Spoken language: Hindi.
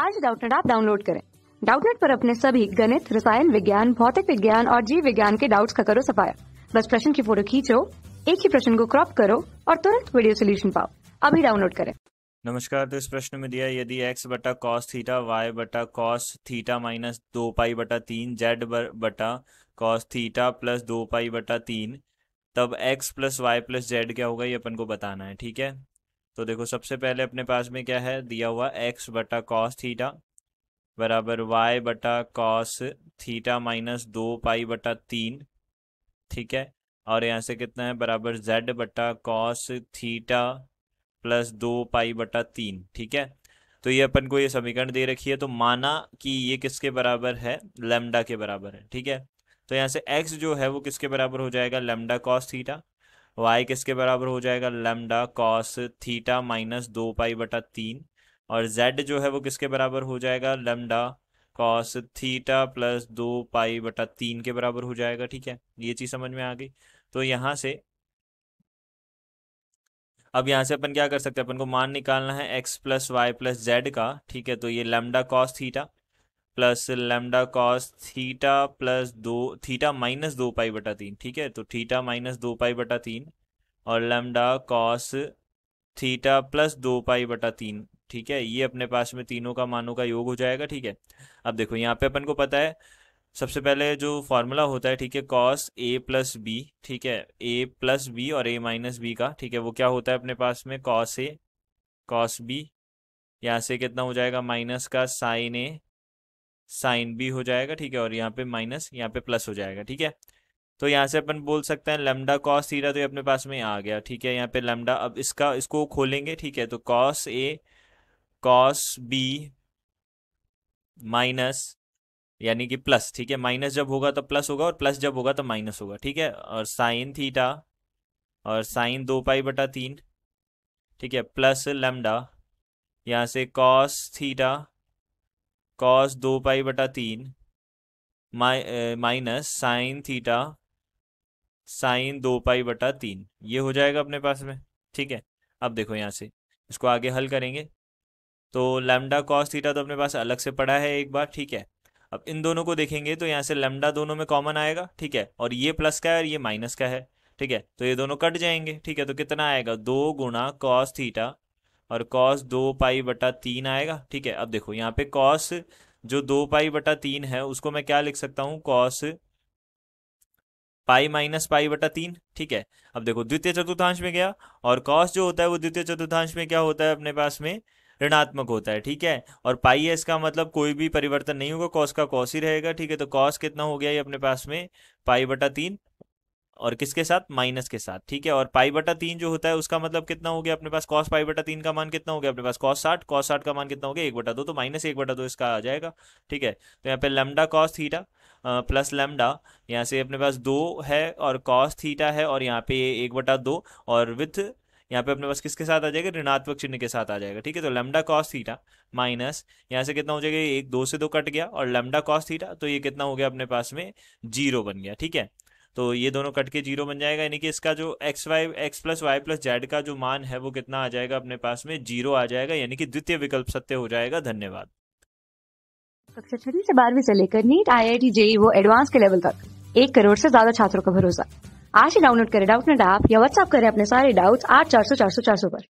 आज डाउटनेट आप डाउनलोड करें डाउटनेट पर अपने सभी गणित रसायन विज्ञान भौतिक विज्ञान और जीव विज्ञान के डाउट्स का करो सफाया बस प्रश्न की फोटो खींचो एक ही प्रश्न को क्रॉप करो और तुरंत वीडियो सोल्यूशन पाओ अभी डाउनलोड करें नमस्कार तो इस प्रश्न में दिया यदि x बटा कॉस थीटा y बटा कॉस थीटा माइनस दो पाई बटा तीन जेड बटा कॉस थीटा प्लस दो पाई बटा तीन तब x plus y plus z क्या होगा ये अपन को बताना है ठीक है तो देखो सबसे पहले अपने पास में क्या है दिया हुआ एक्स बटा कॉस थीटा बराबर वाई बटा कॉस थीटा माइनस दो पाई बटा तीन ठीक है और यहाँ से कितना है बराबर जेड बटा कॉस थीटा प्लस दो पाई बटा तीन ठीक है तो ये अपन को ये समीकरण दे रखी है तो माना कि ये किसके बराबर है लेमडा के बराबर है ठीक है तो यहाँ से एक्स जो है वो किसके बराबर हो जाएगा लेमडा कॉस थीटा वाई किसके बराबर हो जाएगा लेमडा कॉस थीटा माइनस दो पाई बटा तीन और जेड जो है वो किसके बराबर हो जाएगा लेमडा कॉस थीटा प्लस दो पाई बटा तीन के बराबर हो जाएगा ठीक है ये चीज़ समझ में आ गई तो यहां से अब यहां से अपन क्या कर सकते हैं अपन को मान निकालना है x plus y plus z का ठीक है तो ये lambda cos theta plus lambda cos theta plus दो थीटा माइनस दो पाई बटा तीन ठीक है तो थीटा माइनस दो पाई बटा तीन और लेमडा कॉस थीटा प्लस दो पाई बटा तीन ठीक है ये अपने पास में तीनों का मानों का योग हो जाएगा ठीक है अब देखो यहाँ पे अपन को पता है सबसे पहले जो फॉर्मूला होता है ठीक है कॉस ए प्लस बी ठीक है ए प्लस बी और ए माइनस बी का ठीक है वो क्या होता है अपने पास में कॉस ए कॉस बी यहाँ से कितना हो जाएगा माइनस का साइन ए साइन बी हो जाएगा ठीक है और यहाँ पे माइनस यहाँ पे प्लस हो जाएगा ठीक है तो यहाँ से अपन बोल सकते हैं लेमडा कॉस थीटा तो ये अपने पास में आ गया ठीक है यहाँ पे लेमडा अब इसका इसको खोलेंगे ठीक है तो cos A cos B minus यानी कि प्लस ठीक है माइनस जब होगा तो प्लस होगा और प्लस जब होगा तो माइनस होगा ठीक है और साइन थीटा और साइन दो पाई बटा तीन ठीक है प्लस लेमडा यहाँ से कॉस थीटा कॉस दो पाई बटा तीन माइनस साइन थीटा साइन दो पाई बटा तीन ये हो जाएगा अपने पास में ठीक है अब देखो यहाँ से इसको आगे हल करेंगे तो लैमडा कॉस थीटा तो अपने पास अलग से पड़ा है एक बार ठीक है अब इन दोनों को देखेंगे तो यहाँ से लेमडा दोनों में कॉमन आएगा ठीक है और ये प्लस का है और ये माइनस का है ठीक है तो ये दोनों कट जाएंगे ठीक है तो कितना आएगा दो गुणा कॉस थीटा और कॉस दो पाई बटा तीन आएगा ठीक है अब देखो यहाँ पे कॉस जो दो पाई बटा तीन है उसको मैं क्या लिख सकता हूँ कॉस पाई माइनस पाई बटा तीन ठीक है अब देखो द्वितीय चतुर्थांश में गया और कॉस जो होता है वो द्वितीय चतुर्थांश में क्या होता है अपने पास में ऋणात्मक होता है ठीक है और पाई एस इसका मतलब कोई भी परिवर्तन नहीं होगा कॉस का कॉस ही रहेगा ठीक है तो कॉस कितना हो गया ये अपने पास में पाई बटा तीन और किसके साथ माइनस के साथ ठीक है और पाई बटा तीन जो होता है उसका मतलब कितना हो गया अपने पास कॉस पाई बटा तीन का मान कितना हो गया अपने पास कॉस साठ कॉस साठ का मान कितना हो गया एक बटा दो तो माइनस एक बटा दो इसका आ जाएगा ठीक है तो यहाँ पे lambda cos theta plus lambda यहाँ से अपने पास दो है और कॉस थीटा है और यहाँ पे एक बटा दो और विथ यहाँ पे अपने पास किसके साथ आ जाएगा ऋणात्मक चिन्ह के साथ आ जाएगा ठीक है तो लेमडा कॉस थीटा माइनस यहाँ से कितना हो जाएगा एक दो से दो कट गया और लेमडा कॉस थीटा तो ये कितना हो गया अपने पास में जीरो बन गया ठीक है तो ये दोनों कट के जीरो बन जाएगा यानी कि इसका जो x y x plus y plus z का जो मान है वो कितना आ जाएगा अपने पास में जीरो आ जाएगा यानी कि द्वितीय विकल्प सत्य हो जाएगा धन्यवाद कक्षा छठी से बारहवीं से लेकर NEET I I T JEE वो एडवांस के लेवल तक एक करोड़ से ज्यादा छात्रों का भरोसा आज ही डाउनलोड करें डाउट नेट ऐप या व्हाट्सएप करें अपने सारे डाउट्स आठ चार सौ चार सौ चार सौ पर